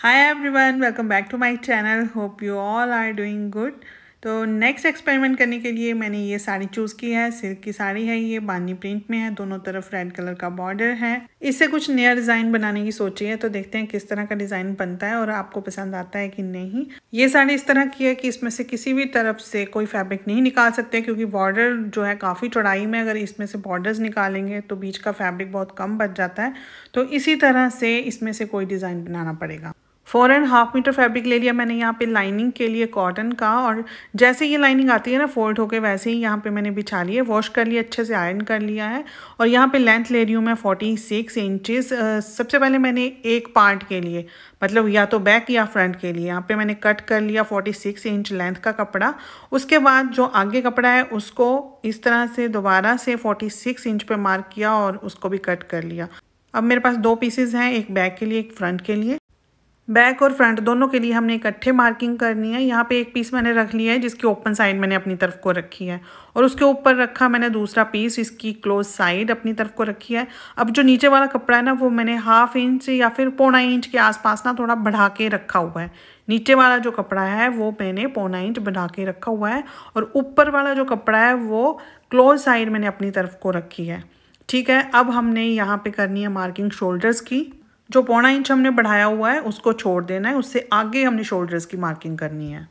high everyone welcome back to my channel hope you all are doing good तो next experiment करने के लिए मैंने ये साड़ी चूज़ की है सिल्क की साड़ी है ये बानी प्रिंट में है दोनों तरफ रेड कलर का बॉर्डर है इससे कुछ नया डिज़ाइन बनाने की सोची है तो देखते हैं किस तरह का डिज़ाइन बनता है और आपको पसंद आता है कि नहीं ये साड़ी इस तरह की है कि इसमें से किसी भी तरफ से कोई फैब्रिक नहीं निकाल सकते क्योंकि बॉर्डर जो है काफ़ी चौड़ाई में अगर इसमें से बॉर्डर्स निकालेंगे तो बीच का फैब्रिक बहुत कम बच जाता है तो इसी तरह से इसमें से कोई डिज़ाइन बनाना पड़ेगा four and half metre fabric ले लिया मैंने यहाँ पे लाइनिंग के लिए कॉटन का और जैसे ये लाइनिंग आती है ना फोल्ड होके वैसे ही यहाँ पे मैंने बिछा लिया है वॉश कर लिया अच्छे से आयरन कर लिया है और यहाँ पे लेंथ ले रही हूँ मैं फोर्टी सिक्स इंचज़ सबसे पहले मैंने एक पार्ट के लिए मतलब या तो बैक या फ्रंट के लिए यहाँ पे मैंने कट कर लिया फोर्टी सिक्स इंच लेंथ का कपड़ा उसके बाद जो आगे कपड़ा है उसको इस तरह से दोबारा से फोर्टी सिक्स इंच पर मार्क किया और उसको भी कट कर लिया अब मेरे पास दो पीसेज हैं एक बैक के लिए एक फ्रंट के लिए बैक और फ्रंट दोनों के लिए हमने इकट्ठे मार्किंग करनी है यहाँ पे एक पीस मैंने रख लिया है जिसकी ओपन साइड मैंने अपनी तरफ को रखी है और उसके ऊपर रखा मैंने दूसरा पीस इसकी क्लोज साइड अपनी तरफ को रखी है अब जो नीचे वाला कपड़ा है ना वो मैंने हाफ इंच या फिर पौना इंच के आसपास ना थोड़ा बढ़ा के रखा हुआ है नीचे वाला जो कपड़ा है वो मैंने पौना इंच बढ़ा के रखा हुआ है और ऊपर वाला जो कपड़ा है वो क्लोज साइड मैंने अपनी तरफ को रखी है ठीक है अब हमने यहाँ पर करनी है मार्किंग शोल्डर्स की जो पौना इंच हमने बढ़ाया हुआ है उसको छोड़ देना है उससे आगे हमने शोल्डर्स की मार्किंग करनी है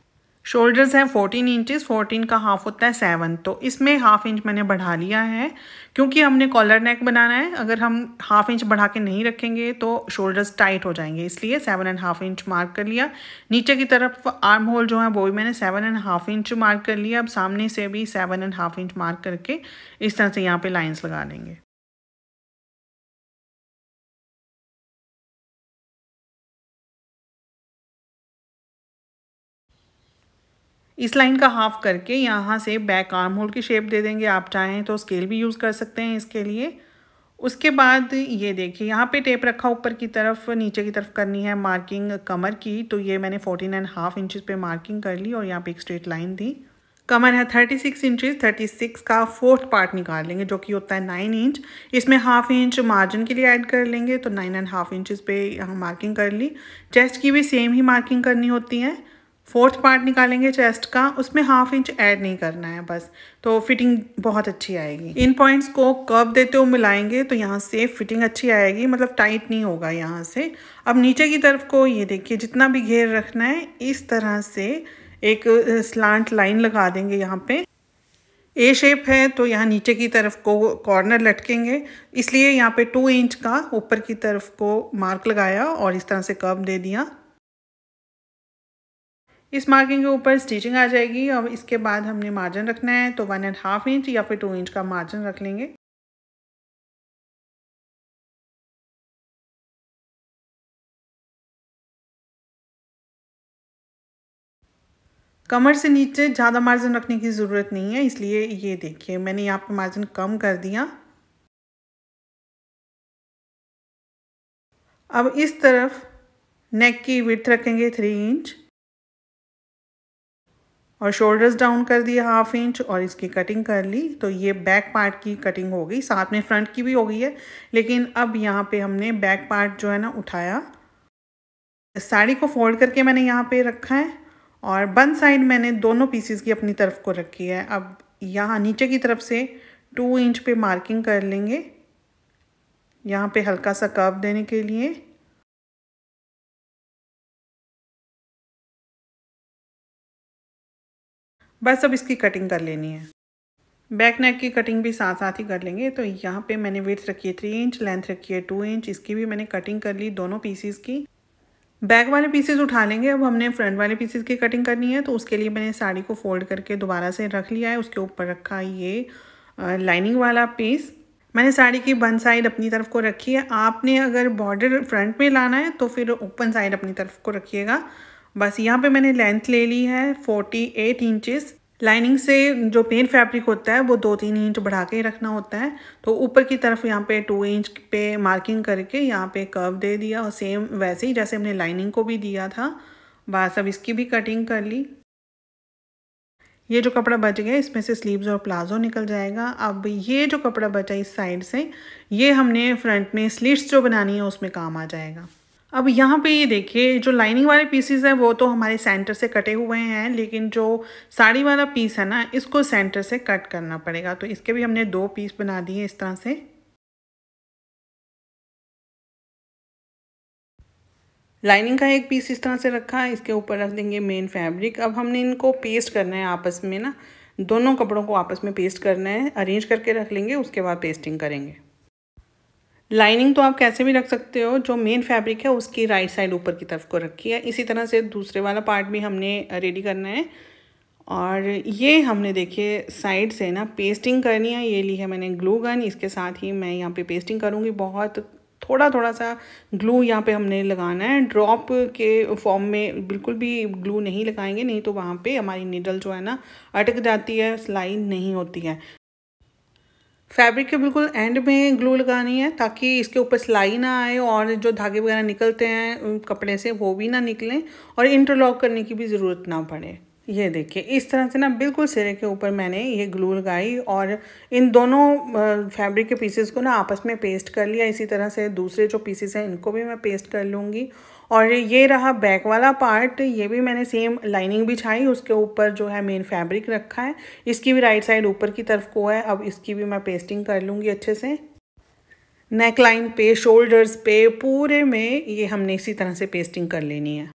शोल्डर्स हैं फोर्टीन इंचेस फ़ोर्टीन का हाफ होता है सेवन तो इसमें हाफ इंच मैंने बढ़ा लिया है क्योंकि हमने कॉलर नेक बनाना है अगर हम हाफ इंच बढ़ा के नहीं रखेंगे तो शोल्डर्स टाइट हो जाएंगे इसलिए seven and half inch mark कर लिया नीचे की तरफ आर्म होल जो है वो भी मैंने seven and half inch mark कर लिया अब सामने से भी seven and half inch mark करके इस तरह से यहाँ पर लाइन्स लगा लेंगे इस लाइन का हाफ करके यहाँ से बैक आर्म होल की शेप दे देंगे आप चाहें तो स्केल भी यूज़ कर सकते हैं इसके लिए उसके बाद ये देखिए यहाँ पे टेप रखा ऊपर की तरफ नीचे की तरफ करनी है मार्किंग कमर की तो ये मैंने फोर्टीन एंड हाफ इंचज़ पे मार्किंग कर ली और यहाँ पे एक स्ट्रेट लाइन दी कमर है thirty six inches thirty six का फोर्थ पार्ट निकाल लेंगे जो कि होता है नाइन इंच इसमें हाफ इंच मार्जिन के लिए ऐड कर लेंगे तो नाइन एंड हाफ इंचज़ पे यहाँ मार्किंग कर ली चेस्ट की भी सेम ही मार्किंग करनी होती है फोर्थ पार्ट निकालेंगे चेस्ट का उसमें हाफ इंच ऐड नहीं करना है बस तो फिटिंग बहुत अच्छी आएगी इन पॉइंट्स को कर्व देते हुए मिलाएंगे तो यहाँ से फिटिंग अच्छी आएगी मतलब टाइट नहीं होगा यहाँ से अब नीचे की तरफ को ये देखिए जितना भी घेर रखना है इस तरह से एक स्लांट लाइन लगा देंगे यहाँ पे ए शेप है तो यहाँ नीचे की तरफ को कॉर्नर लटकेंगे इसलिए यहाँ पे टू इंच का ऊपर की तरफ को मार्क लगाया और इस तरह से कर्व दे दिया इस मार्किंग के ऊपर स्टिचिंग आ जाएगी और इसके बाद हमने मार्जिन रखना है तो वन एंड हाफ इंच या फिर टू इंच का मार्जिन रख लेंगे कमर से नीचे ज़्यादा मार्जिन रखने की ज़रूरत नहीं है इसलिए ये देखिए मैंने यहाँ पे मार्जिन कम कर दिया अब इस तरफ नेक की विथ रखेंगे थ्री इंच और शोल्डर्स डाउन कर दिए हाफ इंच और इसकी कटिंग कर ली तो ये बैक पार्ट की कटिंग हो गई साथ में फ्रंट की भी हो गई है लेकिन अब यहाँ पे हमने बैक पार्ट जो है ना उठाया साड़ी को फोल्ड करके मैंने यहाँ पे रखा है और बन साइड मैंने दोनों पीसीस की अपनी तरफ को रखी है अब यहाँ नीचे की तरफ से टू इंच पे मार्किंग कर लेंगे यहाँ पे हल्का सा कर्व देने के लिए बस अब इसकी कटिंग कर लेनी है बैक नेक की कटिंग भी साथ साथ ही कर लेंगे तो यहाँ पे मैंने विथ रखी है थ्री इंच लेंथ रखी है टू इंच इसकी भी मैंने कटिंग कर ली दोनों पीसीस की बैक वाले पीसेज उठा लेंगे अब हमने फ्रंट वाले पीसेज की कटिंग करनी है तो उसके लिए मैंने साड़ी को फोल्ड करके दोबारा से रख लिया है उसके ऊपर रखा ये लाइनिंग वाला पीस मैंने साड़ी की बन साइड अपनी तरफ को रखी है आपने अगर बॉर्डर फ्रंट में लाना है तो फिर ओपन साइड अपनी तरफ को रखिएगा बस यहाँ पे मैंने लेंथ ले ली है फोर्टी एट इंचज़ लाइनिंग से जो पेन फैब्रिक होता है वो दो तीन इंच बढ़ा के रखना होता है तो ऊपर की तरफ यहाँ पे टू इंच पे मार्किंग करके यहाँ पे कर्व दे दिया और सेम वैसे ही जैसे हमने लाइनिंग को भी दिया था बस अब इसकी भी कटिंग कर ली ये जो कपड़ा बच गया इसमें से स्लीव्स और प्लाजो निकल जाएगा अब ये जो कपड़ा बचा इस साइड से ये हमने फ्रंट में स्लीव्स जो बनानी है उसमें काम आ जाएगा अब यहाँ पे ये देखिए जो लाइनिंग वाले पीसेस हैं वो तो हमारे सेंटर से कटे हुए हैं लेकिन जो साड़ी वाला पीस है ना इसको सेंटर से कट करना पड़ेगा तो इसके भी हमने दो पीस बना दिए इस तरह से लाइनिंग का एक पीस इस तरह से रखा है इसके ऊपर रख देंगे मेन फैब्रिक अब हमने इनको पेस्ट करना है आपस में ना दोनों कपड़ों को आपस में पेस्ट करना है अरेंज करके रख लेंगे उसके बाद पेस्टिंग करेंगे लाइनिंग तो आप कैसे भी रख सकते हो जो मेन फैब्रिक है उसकी राइट साइड ऊपर की तरफ को रखी है इसी तरह से दूसरे वाला पार्ट भी हमने रेडी करना है और ये हमने देखिए साइड से ना पेस्टिंग करनी है ये ली है मैंने ग्लू गन इसके साथ ही मैं यहाँ पे पेस्टिंग करूँगी बहुत थोड़ा थोड़ा सा ग्लू यहाँ पे हमने लगाना है ड्रॉप के फॉर्म में बिल्कुल भी ग्लू नहीं लगाएंगे नहीं तो वहाँ पे हमारी निडल जो है ना अटक जाती है सिलाई नहीं होती है फैब्रिक के बिल्कुल एंड में ग्लू लगानी है ताकि इसके ऊपर सिलाई ना आए और जो धागे वगैरह निकलते हैं कपड़े से वो भी ना निकलें और इंटरलॉक करने की भी ज़रूरत ना पड़े ये देखिए इस तरह से ना बिल्कुल सिरे के ऊपर मैंने ये ग्लू लगाई और इन दोनों फैब्रिक के पीसेस को ना आपस में पेस्ट कर लिया इसी तरह से दूसरे जो पीसेस हैं इनको भी मैं पेस्ट कर लूँगी और ये रहा बैक वाला पार्ट ये भी मैंने सेम लाइनिंग बिछाई उसके ऊपर जो है मेन फैब्रिक रखा है इसकी भी राइट साइड ऊपर की तरफ को है अब इसकी भी मैं पेस्टिंग कर लूँगी अच्छे से नेक लाइन पे शोल्डर्स पे पूरे में ये हमने इसी तरह से पेस्टिंग कर लेनी है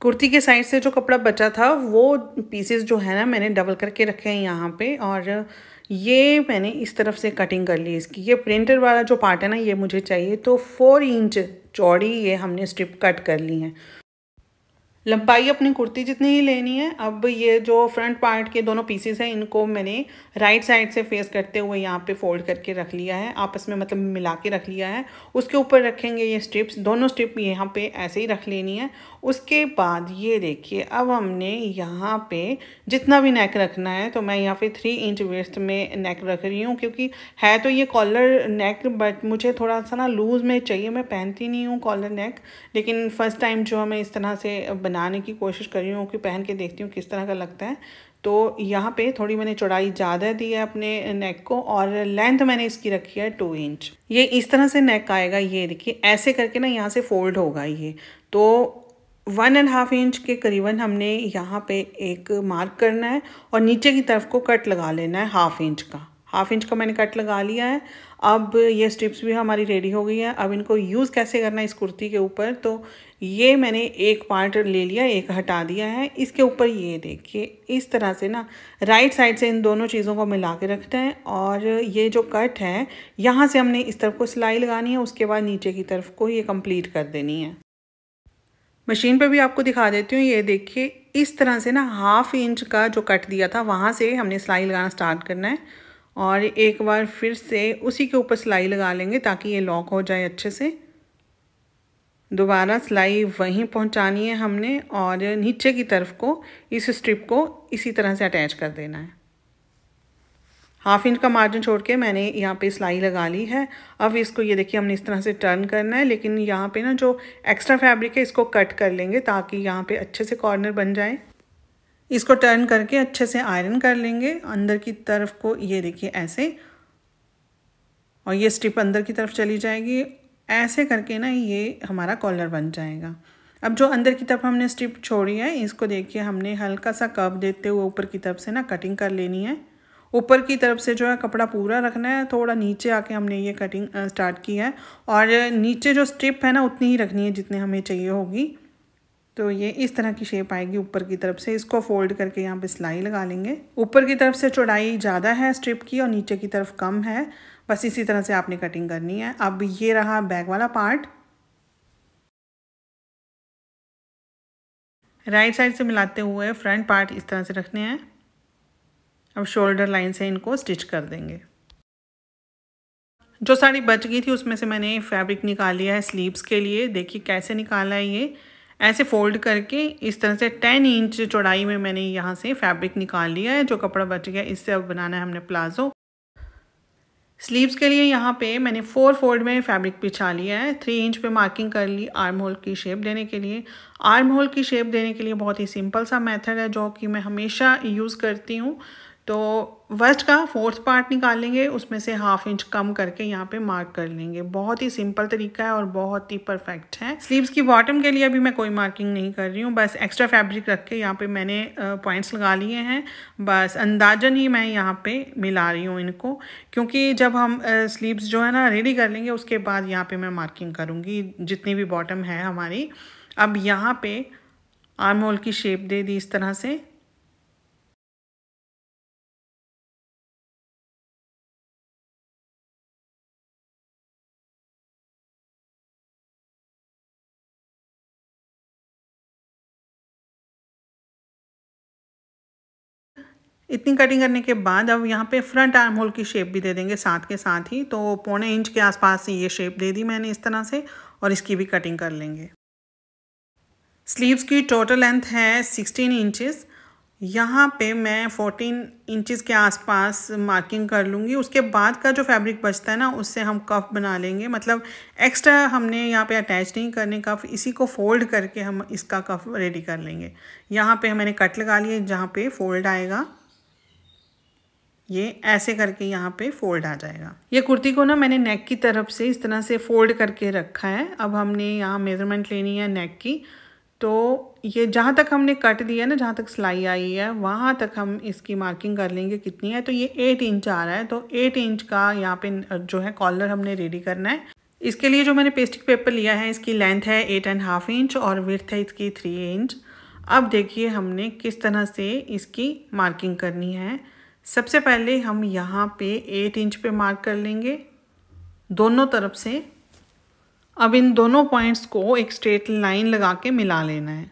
कुर्ती के साइड से जो कपड़ा बचा था वो पीसेस जो है ना मैंने डबल करके रखे हैं यहाँ पे और ये मैंने इस तरफ से कटिंग कर ली इसकी ये प्रिंटर वाला जो पार्ट है ना ये मुझे चाहिए तो फोर इंच चौड़ी ये हमने स्ट्रिप कट कर ली है लंबाई अपनी कुर्ती जितनी ही लेनी है अब ये जो फ्रंट पार्ट के दोनों पीसेस हैं इनको मैंने राइट साइड से फेस करते हुए यहाँ पे फोल्ड करके रख लिया है आपस में मतलब मिला के रख लिया है उसके ऊपर रखेंगे ये स्ट्रिप्स दोनों स्ट्रिप यहाँ पे ऐसे ही रख लेनी है उसके बाद ये देखिए अब हमने यहाँ पे जितना भी नेक रखना है तो मैं यहाँ पे थ्री इंच वेस्ट में नेक रख रही हूँ क्योंकि है तो ये कॉलर नेक बट मुझे थोड़ा सा ना लूज़ में चाहिए मैं पहनती नहीं हूँ कॉलर नेक लेकिन फ़र्स्ट टाइम जो हमें इस तरह से बना बनाने की कोशिश कर रही हूँ कि पहन के देखती हूँ किस तरह का लगता है तो यहाँ पे थोड़ी मैंने चौड़ाई ज़्यादा दी है अपने नेक को और लेंथ मैंने इसकी रखी है टू इंच ये इस तरह से नेक आएगा ये देखिए ऐसे करके ना यहाँ से फोल्ड होगा ये तो वन एंड हाफ इंच के करीबन हमने यहाँ पे एक मार्क करना है और नीचे की तरफ को कट लगा लेना है हाफ इंच का हाफ इंच का मैंने कट लगा लिया है अब ये स्ट्रिप्स भी हमारी रेडी हो गई है अब इनको यूज़ कैसे करना है इस कुर्ती के ऊपर तो ये मैंने एक पार्ट ले लिया एक हटा दिया है इसके ऊपर ये देखिए इस तरह से ना राइट साइड से इन दोनों चीज़ों को मिला के रखते हैं और ये जो कट है यहाँ से हमने इस तरफ को सिलाई लगानी है उसके बाद नीचे की तरफ को ये कम्प्लीट कर देनी है मशीन पर भी आपको दिखा देती हूँ ये देखिए इस तरह से ना हाफ इंच का जो कट दिया था वहाँ से हमने सिलाई लगाना स्टार्ट करना है और एक बार फिर से उसी के ऊपर सिलाई लगा लेंगे ताकि ये लॉक हो जाए अच्छे से दोबारा सिलाई वहीं पहुंचानी है हमने और नीचे की तरफ को इस स्ट्रिप को इसी तरह से अटैच कर देना है हाफ इंच का मार्जिन छोड़ के मैंने यहाँ पे सिलाई लगा ली है अब इसको ये देखिए हमने इस तरह से टर्न करना है लेकिन यहाँ पे ना जो एक्स्ट्रा फैब्रिक है इसको कट कर लेंगे ताकि यहाँ पे अच्छे से कॉर्नर बन जाए इसको टर्न करके अच्छे से आयरन कर लेंगे अंदर की तरफ को ये देखिए ऐसे और ये स्टिप अंदर की तरफ चली जाएगी ऐसे करके ना ये हमारा कॉलर बन जाएगा अब जो अंदर की तरफ हमने स्टिप छोड़ी है इसको देखिए हमने हल्का सा कप देते हुए ऊपर की तरफ से ना कटिंग कर लेनी है ऊपर की तरफ से जो है कपड़ा पूरा रखना है थोड़ा नीचे आके हमने ये कटिंग स्टार्ट की है और नीचे जो स्ट्रिप है ना उतनी ही रखनी है जितनी हमें चाहिए होगी तो ये इस तरह की शेप आएगी ऊपर की तरफ से इसको फोल्ड करके यहाँ पे सिलाई लगा लेंगे ऊपर की तरफ से चौड़ाई ज़्यादा है स्ट्रिप की और नीचे की तरफ कम है बस इसी तरह से आपने कटिंग करनी है अब ये रहा बैक वाला पार्ट राइट साइड से मिलाते हुए फ्रंट पार्ट इस तरह से रखने हैं अब शोल्डर लाइन से इनको स्टिच कर देंगे जो साड़ी बच गई थी उसमें से मैंने फैब्रिक निकाल लिया है स्लीव्स के लिए देखिए कैसे निकाला है ये ऐसे फोल्ड करके इस तरह से टेन इंच चौड़ाई में मैंने यहाँ से फैब्रिक निकाल लिया है जो कपड़ा बच गया इससे अब बनाना है हमने प्लाज़ो स्लीव्स के लिए यहाँ पे मैंने फोर फोल्ड में फैब्रिक बिछा लिया है थ्री इंच पे मार्किंग कर ली आर्म होल की शेप देने के लिए आर्म होल की शेप देने के लिए बहुत ही सिंपल सा मेथड है जो कि मैं हमेशा यूज़ करती हूँ तो वर्स्ट का फोर्थ पार्ट निकालेंगे उसमें से हाफ इंच कम करके यहाँ पे मार्क कर लेंगे बहुत ही सिंपल तरीका है और बहुत ही परफेक्ट है स्लीव्स की बॉटम के लिए अभी मैं कोई मार्किंग नहीं कर रही हूँ बस एक्स्ट्रा फैब्रिक रख के यहाँ पे मैंने पॉइंट्स लगा लिए हैं बस अंदाजन ही मैं यहाँ पे मिला रही हूँ इनको क्योंकि जब हम स्लीव्स जो है ना रेडी कर लेंगे उसके बाद यहाँ पर मैं मार्किंग करूँगी जितनी भी बॉटम है हमारी अब यहाँ पर आर्म होल की शेप दे दी इस तरह से इतनी कटिंग करने के बाद अब यहाँ पे फ्रंट आर्म होल की शेप भी दे देंगे साथ के साथ ही तो पौने इंच के आसपास से ये शेप दे दी मैंने इस तरह से और इसकी भी कटिंग कर लेंगे स्लीव्स की टोटल लेंथ है सिक्सटीन इंचज़ यहाँ पे मैं फोर्टीन इंचज़ के आसपास मार्किंग कर लूँगी उसके बाद का जो फैब्रिक बचता है ना उससे हम कफ बना लेंगे मतलब एक्स्ट्रा हमने यहाँ पे अटैच नहीं करने कफ इसी को फोल्ड करके हम इसका कफ रेडी कर लेंगे यहाँ पे मैंने कट लगा लिए जहाँ पे फोल्ड आएगा ये ऐसे करके यहाँ पे फोल्ड आ जाएगा ये कुर्ती को ना मैंने नेक की तरफ से इस तरह से फोल्ड करके रखा है अब हमने यहाँ मेजरमेंट लेनी है नेक की तो ये जहाँ तक हमने कट दिया है ना जहाँ तक सिलाई आई है वहाँ तक हम इसकी मार्किंग कर लेंगे कितनी है तो ये एट इंच आ रहा है तो एट इंच का यहाँ पे जो है कॉलर हमने रेडी करना है इसके लिए जो मैंने पेस्टिक पेपर लिया है इसकी लेंथ है एट एंड हाफ इंच और विर्थ है इसकी थ्री इंच अब देखिए हमने किस तरह से इसकी मार्किंग करनी है सबसे पहले हम यहाँ पे एट इंच पे मार्क कर लेंगे दोनों तरफ से अब इन दोनों पॉइंट्स को एक स्ट्रेट लाइन लगा के मिला लेना है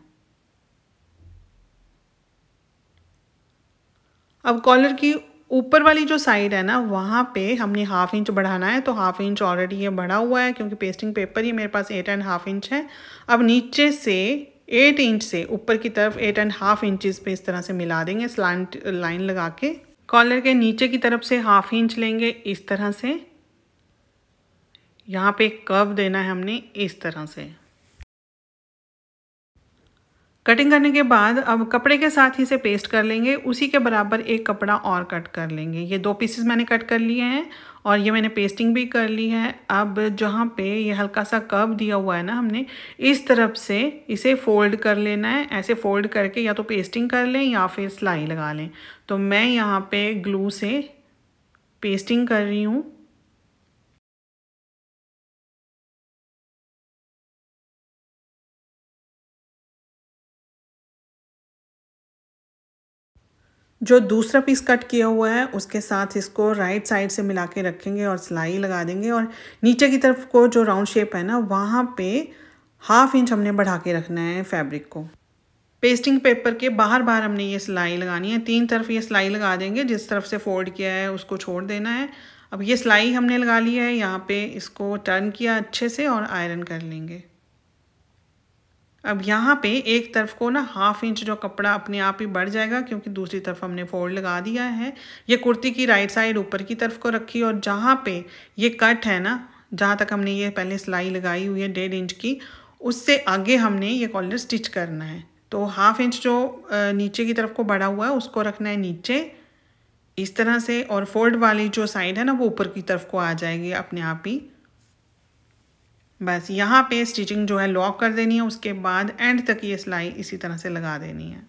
अब कॉलर की ऊपर वाली जो साइड है ना वहाँ पे हमने हाफ इंच बढ़ाना है तो हाफ इंच ऑलरेडी ये बढ़ा हुआ है क्योंकि पेस्टिंग पेपर ही मेरे पास एट एंड हाफ इंच है अब नीचे से एट इंच से ऊपर की तरफ एट एंड हाफ इंचज़ पे इस तरह से मिला देंगे स्लान लाइन लगा के कॉलर के नीचे की तरफ से हाफ इंच लेंगे इस तरह से यहाँ पे कर्व देना है हमने इस तरह से कटिंग करने के बाद अब कपड़े के साथ ही से पेस्ट कर लेंगे उसी के बराबर एक कपड़ा और कट कर लेंगे ये दो पीसेस मैंने कट कर लिए हैं और ये मैंने पेस्टिंग भी कर ली है अब जहाँ पे ये हल्का सा कप दिया हुआ है ना हमने इस तरफ से इसे फोल्ड कर लेना है ऐसे फोल्ड करके या तो पेस्टिंग कर लें या फिर सिलाई लगा लें तो मैं यहाँ पे ग्लू से पेस्टिंग कर रही हूँ जो दूसरा पीस कट किया हुआ है उसके साथ इसको राइट साइड से मिला के रखेंगे और सिलाई लगा देंगे और नीचे की तरफ को जो राउंड शेप है ना वहाँ पे हाफ इंच हमने बढ़ा के रखना है फैब्रिक को पेस्टिंग पेपर के बाहर बाहर हमने ये सिलाई लगानी है तीन तरफ ये सिलाई लगा देंगे जिस तरफ से फोल्ड किया है उसको छोड़ देना है अब ये सिलाई हमने लगा ली है यहाँ पे इसको टर्न किया अच्छे से और आयरन कर लेंगे अब यहाँ पे एक तरफ को ना हाफ इंच जो कपड़ा अपने आप ही बढ़ जाएगा क्योंकि दूसरी तरफ हमने फोल्ड लगा दिया है ये कुर्ती की राइट साइड ऊपर की तरफ को रखी और जहाँ पे ये कट है ना जहाँ तक हमने ये पहले सिलाई लगाई हुई है डेढ़ इंच की उससे आगे हमने ये कॉलर स्टिच करना है तो हाफ इंच जो नीचे की तरफ को बढ़ा हुआ है उसको रखना है नीचे इस तरह से और फोल्ड वाली जो साइड है ना वो ऊपर की तरफ को आ जाएगी अपने आप ही बस यहाँ पे स्टिचिंग जो है लॉक कर देनी है उसके बाद एंड तक ये सिलाई इसी तरह से लगा देनी है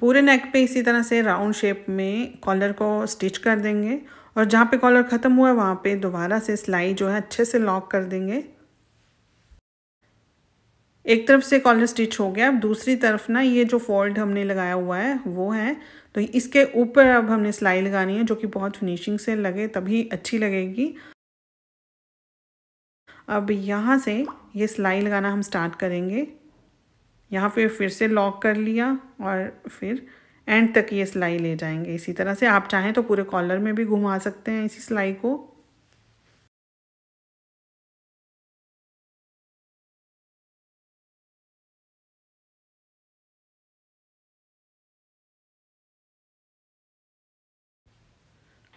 पूरे नेक पे इसी तरह से राउंड शेप में कॉलर को स्टिच कर देंगे और जहाँ पे कॉलर ख़त्म हुआ है वहाँ पे दोबारा से सिलाई जो है अच्छे से लॉक कर देंगे एक तरफ से कॉलर स्टिच हो गया अब दूसरी तरफ ना ये जो फोल्ड हमने लगाया हुआ है वो है तो इसके ऊपर अब हमने सिलाई लगानी है जो कि बहुत फिनिशिंग से लगे तभी अच्छी लगेगी अब यहाँ से ये सिलाई लगाना हम स्टार्ट करेंगे यहाँ पे फिर से लॉक कर लिया और फिर एंड तक ये सिलाई ले जाएंगे इसी तरह से आप चाहें तो पूरे कॉलर में भी घुमा सकते हैं इसी सिलाई को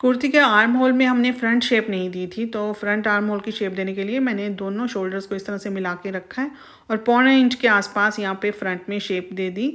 कुर्ती के आर्म होल में हमने फ्रंट शेप नहीं दी थी तो फ्रंट आर्म होल की शेप देने के लिए मैंने दोनों शोल्डर्स को इस तरह से मिला के रखा है और पौने इंच के आसपास यहाँ पे फ्रंट में शेप दे दी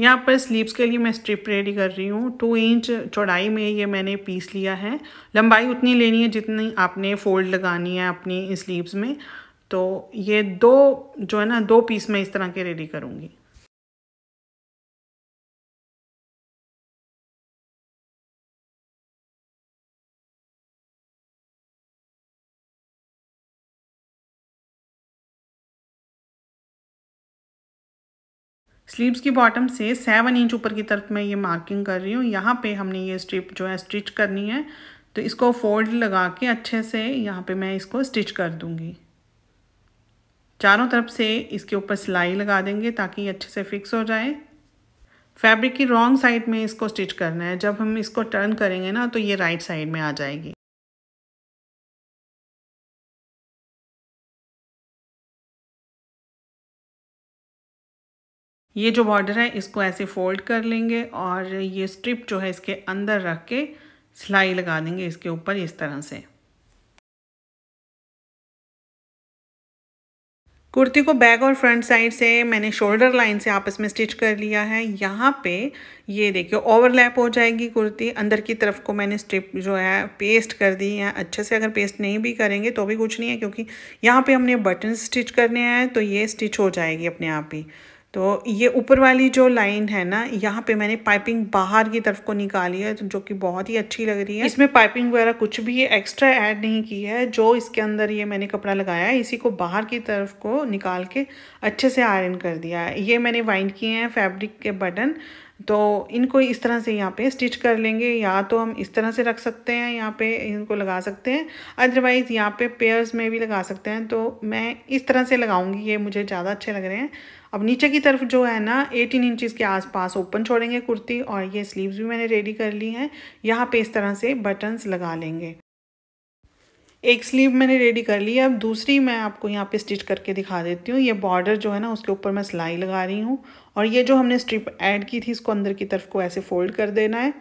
यहाँ पर स्लीव्स के लिए मैं स्ट्रिप रेडी कर रही हूँ टू इंच चौड़ाई में ये मैंने पीस लिया है लंबाई उतनी लेनी है जितनी आपने फोल्ड लगानी है अपनी स्लीव्स में तो ये दो जो है ना दो पीस मैं इस तरह के रेडी करूँगी स्लीव्स की बॉटम से सेवन इंच ऊपर की तरफ मैं ये मार्किंग कर रही हूँ यहाँ पे हमने ये स्ट्रिप जो है स्टिच करनी है तो इसको फोल्ड लगा के अच्छे से यहाँ पे मैं इसको स्टिच कर दूँगी चारों तरफ से इसके ऊपर सिलाई लगा देंगे ताकि ये अच्छे से फिक्स हो जाए फैब्रिक की रॉन्ग साइड में इसको स्टिच करना है जब हम इसको टर्न करेंगे ना तो ये राइट साइड में आ जाएगी ये जो बॉर्डर है इसको ऐसे फोल्ड कर लेंगे और ये स्ट्रिप जो है इसके अंदर रख के सिलाई लगा देंगे इसके ऊपर इस तरह से कुर्ती को बैक और फ्रंट साइड से मैंने शोल्डर लाइन से आपस में स्टिच कर लिया है यहाँ पे ये देखिए ओवरलैप हो जाएगी कुर्ती अंदर की तरफ को मैंने स्ट्रिप जो है पेस्ट कर दी है अच्छे से अगर पेस्ट नहीं भी करेंगे तो भी कुछ नहीं है क्योंकि यहाँ पे हमने बटन स्टिच करने हैं तो ये स्टिच हो जाएगी अपने आप ही तो ये ऊपर वाली जो लाइन है ना यहाँ पे मैंने पाइपिंग बाहर की तरफ को निकाली है जो कि बहुत ही अच्छी लग रही है इसमें पाइपिंग वगैरह कुछ भी एक्स्ट्रा ऐड नहीं की है जो इसके अंदर ये मैंने कपड़ा लगाया है इसी को बाहर की तरफ को निकाल के अच्छे से आयरन कर दिया है ये मैंने वाइंड किए हैं फैब्रिक के बटन तो इनको इस तरह से यहाँ पे स्टिच कर लेंगे या तो हम इस तरह से रख सकते हैं यहाँ पे इनको लगा सकते हैं अदरवाइज़ यहाँ पे पेयर्स में भी लगा सकते हैं तो मैं इस तरह से लगाऊंगी ये मुझे ज़्यादा अच्छे लग रहे हैं अब नीचे की तरफ जो है ना 18 इंचज़ के आसपास ओपन छोड़ेंगे कुर्ती और ये स्लीव्स भी मैंने रेडी कर ली हैं यहाँ पर इस तरह से बटन्स लगा लेंगे एक स्लीव मैंने रेडी कर ली है अब दूसरी मैं आपको यहाँ पे स्टिच करके दिखा देती हूँ ये बॉर्डर जो है ना उसके ऊपर मैं सिलाई लगा रही हूँ और ये जो हमने स्ट्रिप ऐड की थी इसको अंदर की तरफ को ऐसे फोल्ड कर देना है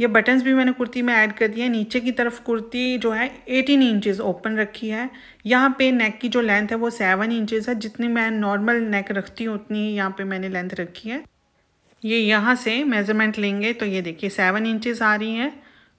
ये बटन्स भी मैंने कुर्ती में ऐड कर दिए हैं नीचे की तरफ कुर्ती जो है एटीन इंचेस ओपन रखी है यहाँ पे नेक की जो लेंथ है वो सेवन इंचेस है जितनी मैं नॉर्मल नेक रखती हूँ उतनी ही यहाँ पे मैंने लेंथ रखी है ये यहाँ से मेजरमेंट लेंगे तो ये देखिए सेवन इंचेस आ रही हैं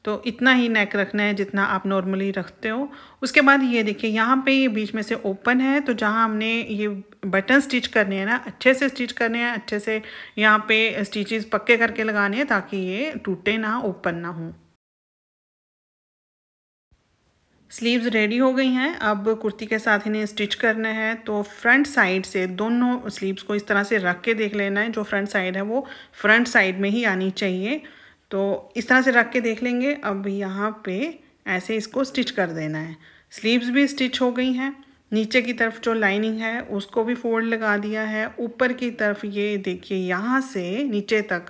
तो इतना ही नेक रखना है जितना आप नॉर्मली रखते हो उसके बाद ये देखिए यहाँ पे ये बीच में से ओपन है तो जहाँ हमने ये बटन स्टिच करने हैं ना अच्छे से स्टिच करने हैं अच्छे से यहाँ पे स्टिचेस पक्के करके लगाने हैं ताकि ये टूटे ना ओपन ना हो स्लीव्स रेडी हो गई हैं अब कुर्ती के साथ इन्हें स्टिच करना है तो फ्रंट साइड से दोनों स्लीव्स को इस तरह से रख के देख लेना है जो फ्रंट साइड है वो फ्रंट साइड में ही आनी चाहिए तो इस तरह से रख के देख लेंगे अब यहाँ पे ऐसे इसको स्टिच कर देना है स्लीव्स भी स्टिच हो गई हैं नीचे की तरफ जो लाइनिंग है उसको भी फोल्ड लगा दिया है ऊपर की तरफ ये देखिए यहाँ से नीचे तक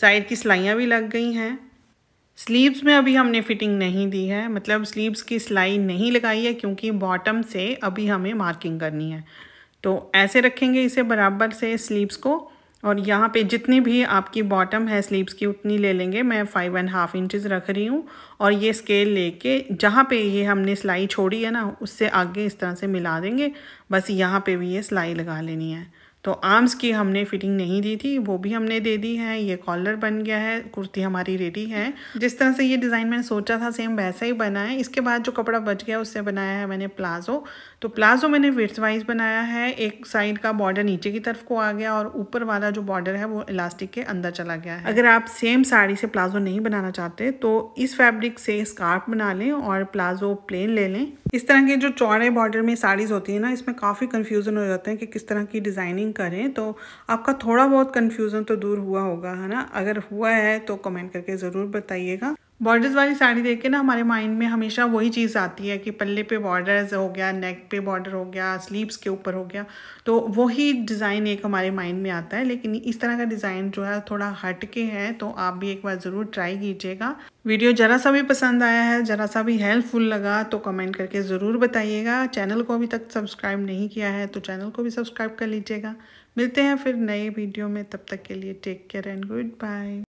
साइड की सिलाइयाँ भी लग गई हैं स्लीव्स में अभी हमने फिटिंग नहीं दी है मतलब स्लीव्स की सिलाई नहीं लगाई है क्योंकि बॉटम से अभी हमें मार्किंग करनी है तो ऐसे रखेंगे इसे बराबर से स्लीव्स को और यहाँ पे जितनी भी आपकी बॉटम है स्लीव्स की उतनी ले लेंगे मैं फाइव एंड हाफ इंचज़ रख रही हूँ और ये स्केल लेके जहाँ पे ये हमने सिलाई छोड़ी है ना उससे आगे इस तरह से मिला देंगे बस यहाँ पे भी ये सिलाई लगा लेनी है तो आर्म्स की हमने फिटिंग नहीं दी थी वो भी हमने दे दी है ये कॉलर बन गया है कुर्ती हमारी रेडी है जिस तरह से ये डिज़ाइन मैंने सोचा था सेम वैसा ही बना है इसके बाद जो कपड़ा बच गया उससे बनाया है मैंने प्लाजो तो प्लाजो मैंने विर्थ वाइज बनाया है एक साइड का बॉर्डर नीचे की तरफ को आ गया और ऊपर वाला जो बॉर्डर है वो इलास्टिक के अंदर चला गया है अगर आप सेम साड़ी से प्लाजो नहीं बनाना चाहते तो इस फैब्रिक से स्कार्फ बना लें और प्लाजो प्लेन ले लें इस तरह के जो चौड़े बॉर्डर में साड़ीज़ होती है ना इसमें काफ़ी कन्फ्यूज़न हो जाते हैं कि किस तरह की डिज़ाइनिंग करें तो आपका थोड़ा बहुत कन्फ्यूज़न तो दूर हुआ होगा है ना अगर हुआ है तो कमेंट करके ज़रूर बताइएगा बॉर्डर्स वाली साड़ी देख के ना हमारे माइंड में हमेशा वही चीज़ आती है कि पल्ले पे बॉर्डर्स हो गया नेक पे बॉर्डर हो गया स्लीव्स के ऊपर हो गया तो वही डिज़ाइन एक हमारे माइंड में आता है लेकिन इस तरह का डिज़ाइन जो है थोड़ा हट के है तो आप भी एक बार ज़रूर ट्राई कीजिएगा वीडियो ज़रा सा भी पसंद आया है ज़रा सा भी हेल्पफुल लगा तो कमेंट करके ज़रूर बताइएगा चैनल को अभी तक सब्सक्राइब नहीं किया है तो चैनल को भी सब्सक्राइब कर लीजिएगा मिलते हैं फिर नए वीडियो में तब तक के लिए take care and good bye